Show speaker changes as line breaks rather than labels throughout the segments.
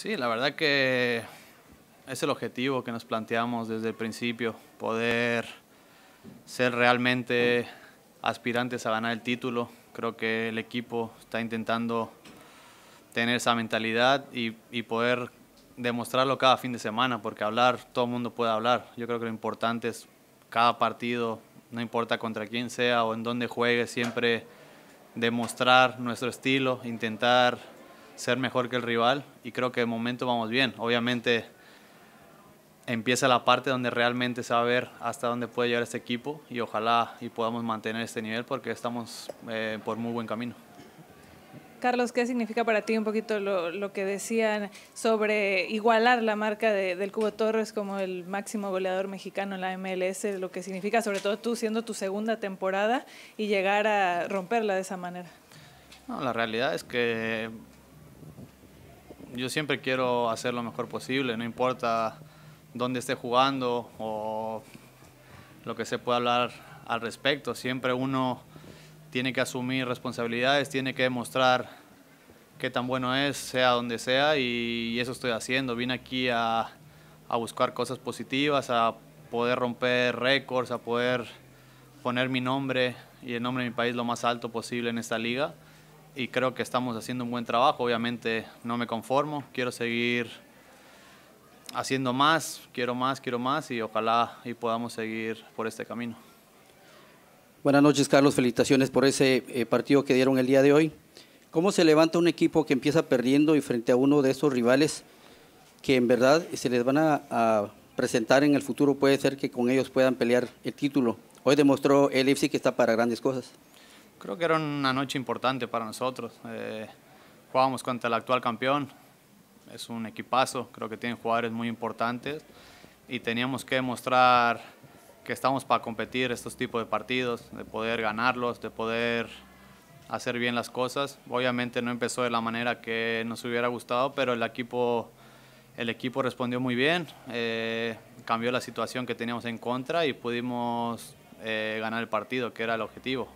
Sí, la verdad que es el objetivo que nos planteamos desde el principio, poder ser realmente aspirantes a ganar el título. Creo que el equipo está intentando tener esa mentalidad y, poder demostrarlo cada fin de semana, porque hablar, todo el mundo puede hablar. Yo creo que lo importante es cada partido, no importa contra quién sea o en dónde juegue, siempre demostrar nuestro estilo, intentar ser mejor que el rival y creo que de momento vamos bien. Obviamente empieza la parte donde realmente se va a ver hasta dónde puede llegar este equipo y ojalá y podamos mantener este nivel porque estamos eh, por muy buen camino.
Carlos, ¿qué significa para ti un poquito lo, lo que decían sobre igualar la marca de, del Cubo Torres como el máximo goleador mexicano en la MLS? Lo que significa, sobre todo tú siendo tu segunda temporada y llegar a romperla de esa manera.
No, la realidad es que yo siempre quiero hacer lo mejor posible, no importa dónde esté jugando o lo que se pueda hablar al respecto. Siempre uno tiene que asumir responsabilidades, tiene que demostrar qué tan bueno es, sea donde sea, y, eso estoy haciendo. Vine aquí a, a buscar cosas positivas, a poder romper récords, a poder poner mi nombre y el nombre de mi país lo más alto posible en esta liga y creo que estamos haciendo un buen trabajo. Obviamente no me conformo, quiero seguir haciendo más, quiero más, quiero más y ojalá y
podamos seguir por este camino. Buenas noches, Carlos. Felicitaciones por ese eh, partido que dieron el día de hoy. ¿Cómo se levanta un equipo que empieza perdiendo y frente a uno de esos rivales que en verdad se les van a, a presentar en el futuro? Puede ser que con ellos puedan pelear el título. Hoy demostró el IFSI que está para grandes cosas.
Creo que era una noche importante para nosotros. Eh, jugábamos contra el actual campeón, es un equipazo, creo que tienen jugadores muy importantes y teníamos que demostrar que estamos para competir estos tipos de partidos, de poder ganarlos, de poder hacer bien las cosas. Obviamente no empezó de la manera que nos hubiera gustado, pero el equipo, el equipo respondió muy bien, eh, cambió la situación que teníamos en contra y pudimos eh, ganar el partido, que era el objetivo.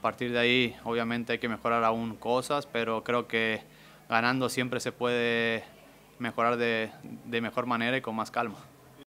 A partir de ahí, obviamente, hay que mejorar aún cosas, pero creo que ganando siempre se puede mejorar de, de mejor manera y con más calma.